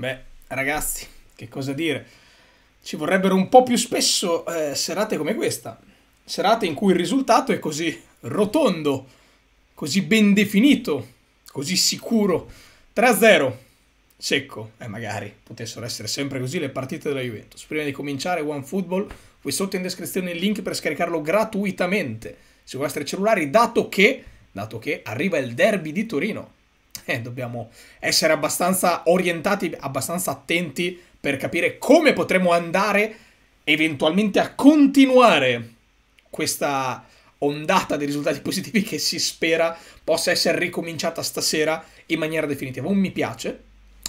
Beh, ragazzi, che cosa dire? Ci vorrebbero un po' più spesso eh, serate come questa. Serate in cui il risultato è così rotondo, così ben definito, così sicuro. 3-0, secco. Eh, magari potessero essere sempre così le partite della Juventus. Prima di cominciare, OneFootball, qui sotto in descrizione il link per scaricarlo gratuitamente sui vostri cellulari, dato che, dato che arriva il derby di Torino eh, dobbiamo essere abbastanza orientati, abbastanza attenti per capire come potremo andare eventualmente a continuare questa ondata di risultati positivi che si spera possa essere ricominciata stasera in maniera definitiva. Un mi piace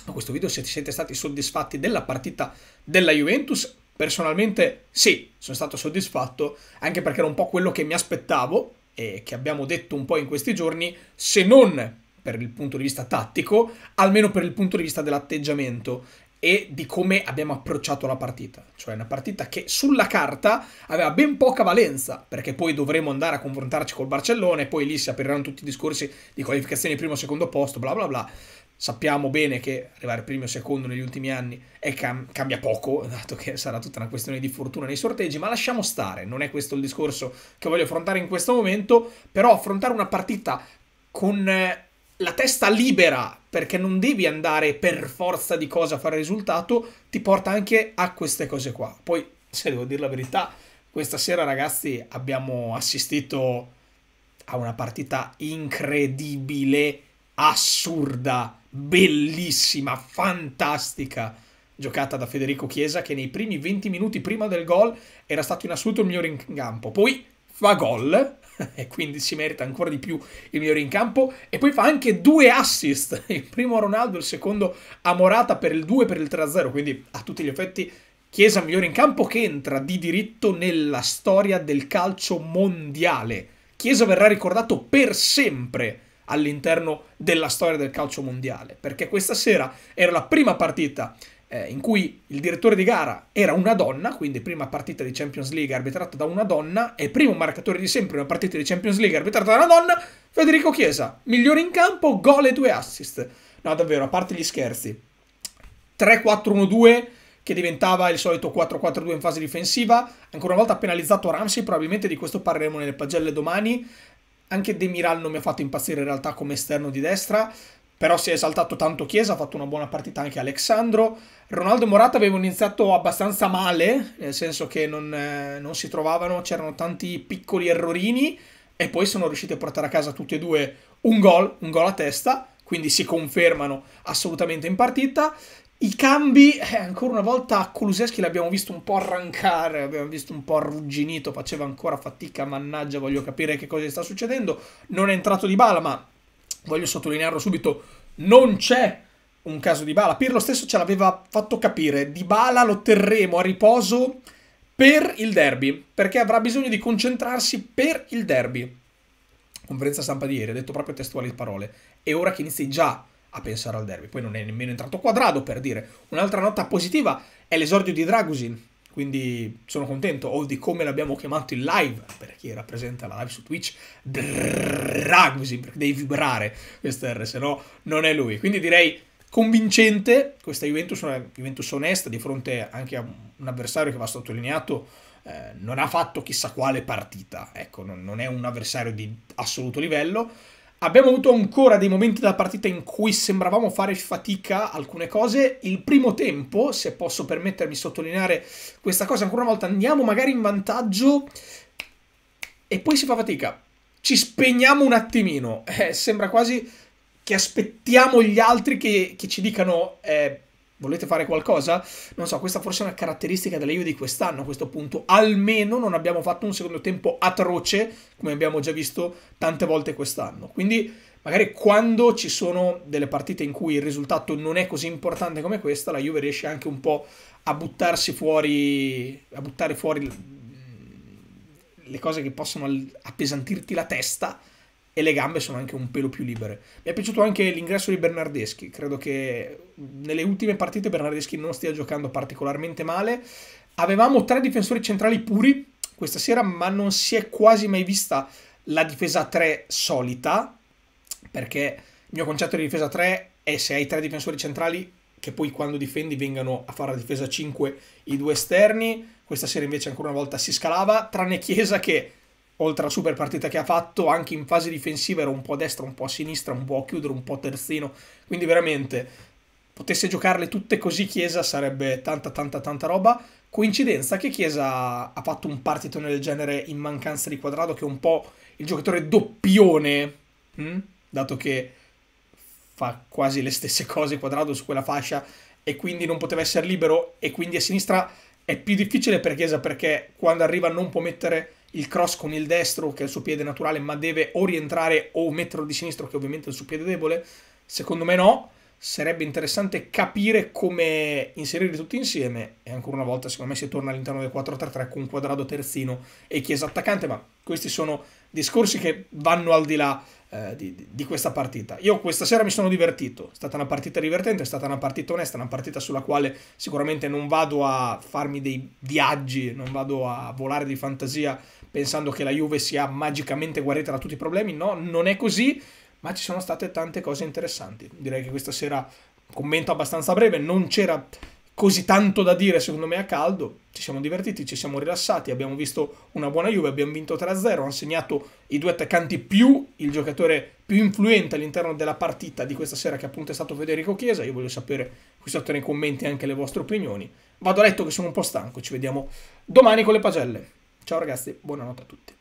a questo video se siete stati soddisfatti della partita della Juventus. Personalmente sì, sono stato soddisfatto anche perché era un po' quello che mi aspettavo e che abbiamo detto un po' in questi giorni, se non per il punto di vista tattico, almeno per il punto di vista dell'atteggiamento e di come abbiamo approcciato la partita. Cioè una partita che sulla carta aveva ben poca valenza, perché poi dovremo andare a confrontarci col Barcellona e poi lì si apriranno tutti i discorsi di qualificazione primo o secondo posto, bla bla bla. Sappiamo bene che arrivare primo o secondo negli ultimi anni cam- cambia poco, dato che sarà tutta una questione di fortuna nei sorteggi, ma lasciamo stare, non è questo il discorso che voglio affrontare in questo momento, però affrontare una partita con eh, la testa libera, perché non devi andare per forza di cosa a fare risultato, ti porta anche a queste cose qua. Poi, se devo dire la verità, questa sera ragazzi abbiamo assistito a una partita incredibile, assurda, bellissima, fantastica giocata da Federico Chiesa che nei primi 20 minuti prima del gol era stato in assoluto il migliore in campo. Poi fa gol e quindi si merita ancora di più il migliore in campo e poi fa anche due assist, il primo a Ronaldo, il secondo a Morata per il 2 per il 3-0, quindi a tutti gli effetti Chiesa migliore in campo che entra di diritto nella storia del calcio mondiale. Chiesa verrà ricordato per sempre all'interno della storia del calcio mondiale, perché questa sera era la prima partita eh, in cui il direttore di gara era una donna, quindi prima partita di Champions League arbitrata da una donna e primo marcatore di sempre una partita di Champions League arbitrata da una donna, Federico Chiesa, migliore in campo, gol e due assist. No, davvero, a parte gli scherzi. 3-4-1-2 che diventava il solito 4-4-2 in fase difensiva, ancora una volta penalizzato Ramsey, probabilmente di questo parleremo nelle pagelle domani. Anche De Miral non mi ha fatto impazzire in realtà come esterno di destra però si è esaltato tanto Chiesa, ha fatto una buona partita anche Alexandro. Ronaldo Morata avevano iniziato abbastanza male, nel senso che non, eh, non si trovavano, c'erano tanti piccoli errorini e poi sono riusciti a portare a casa tutti e due un gol, un gol a testa, quindi si confermano assolutamente in partita. I cambi, eh, ancora una volta Kuluseschi l'abbiamo visto un po' arrancare, l'abbiamo visto un po' arrugginito, faceva ancora fatica, mannaggia, voglio capire che cosa sta succedendo. Non è entrato di bala, ma voglio sottolinearlo subito, non c'è un caso di Bala. Pirlo stesso ce l'aveva fatto capire, di Bala lo terremo a riposo per il derby, perché avrà bisogno di concentrarsi per il derby. Conferenza stampa di ieri, ha detto proprio testuali parole. È ora che inizi già a pensare al derby, poi non è nemmeno entrato quadrado per dire. Un'altra nota positiva è l'esordio di Dragusin, quindi sono contento, o di come l'abbiamo chiamato in live, per chi rappresenta la live su Twitch, Dragwisi, perché devi vibrare questa R, se no non è lui. Quindi direi convincente questa Juventus, una Juventus onesta di fronte anche a un avversario che va sottolineato, eh, non ha fatto chissà quale partita, ecco, non, non è un avversario di assoluto livello, Abbiamo avuto ancora dei momenti della partita in cui sembravamo fare fatica alcune cose. Il primo tempo, se posso permettermi di sottolineare questa cosa ancora una volta, andiamo magari in vantaggio e poi si fa fatica. Ci spegniamo un attimino. Eh, sembra quasi che aspettiamo gli altri che, che ci dicano eh, volete fare qualcosa? Non so, questa forse è una caratteristica della Juve di quest'anno a questo punto. Almeno non abbiamo fatto un secondo tempo atroce, come abbiamo già visto tante volte quest'anno. Quindi magari quando ci sono delle partite in cui il risultato non è così importante come questa, la Juve riesce anche un po' a buttarsi fuori, a buttare fuori mm, le cose che possono appesantirti la testa e le gambe sono anche un pelo più libere. Mi è piaciuto anche l'ingresso di Bernardeschi, credo che nelle ultime partite Bernardeschi non stia giocando particolarmente male. Avevamo tre difensori centrali puri questa sera, ma non si è quasi mai vista la difesa 3 solita, perché il mio concetto di difesa 3 è se hai tre difensori centrali che poi quando difendi vengano a fare la difesa 5 i due esterni. Questa sera invece ancora una volta si scalava, tranne Chiesa che oltre alla super partita che ha fatto, anche in fase difensiva era un po' a destra, un po' a sinistra, un po' a chiudere, un po' a terzino, quindi veramente potesse giocarle tutte così Chiesa sarebbe tanta tanta tanta roba. Coincidenza che Chiesa ha fatto un partito nel genere in mancanza di quadrato che è un po' il giocatore doppione, hm? dato che fa quasi le stesse cose quadrato su quella fascia e quindi non poteva essere libero e quindi a sinistra è più difficile per Chiesa perché quando arriva non può mettere il cross con il destro che è il suo piede naturale, ma deve o rientrare o metterlo di sinistro che ovviamente è il suo piede debole? Secondo me no. Sarebbe interessante capire come inserirli tutti insieme e ancora una volta secondo me si torna all'interno del 4-3-3 con quadrato terzino e chiesa attaccante, ma questi sono discorsi che vanno al di là eh, di, di, questa partita. Io questa sera mi sono divertito, è stata una partita divertente, è stata una partita onesta, una partita sulla quale sicuramente non vado a farmi dei viaggi, non vado a volare di fantasia pensando che la Juve sia magicamente guarita da tutti i problemi. No, non è così, ma ci sono state tante cose interessanti. Direi che questa sera, commento abbastanza breve, non c'era così tanto da dire secondo me a caldo, ci siamo divertiti, ci siamo rilassati, abbiamo visto una buona Juve, abbiamo vinto 3-0, hanno segnato i due attaccanti più il giocatore più influente all'interno della partita di questa sera che appunto è stato Federico Chiesa, io voglio sapere qui sotto nei commenti anche le vostre opinioni, vado a letto che sono un po' stanco, ci vediamo domani con le pagelle. Ciao ragazzi, buonanotte a tutti.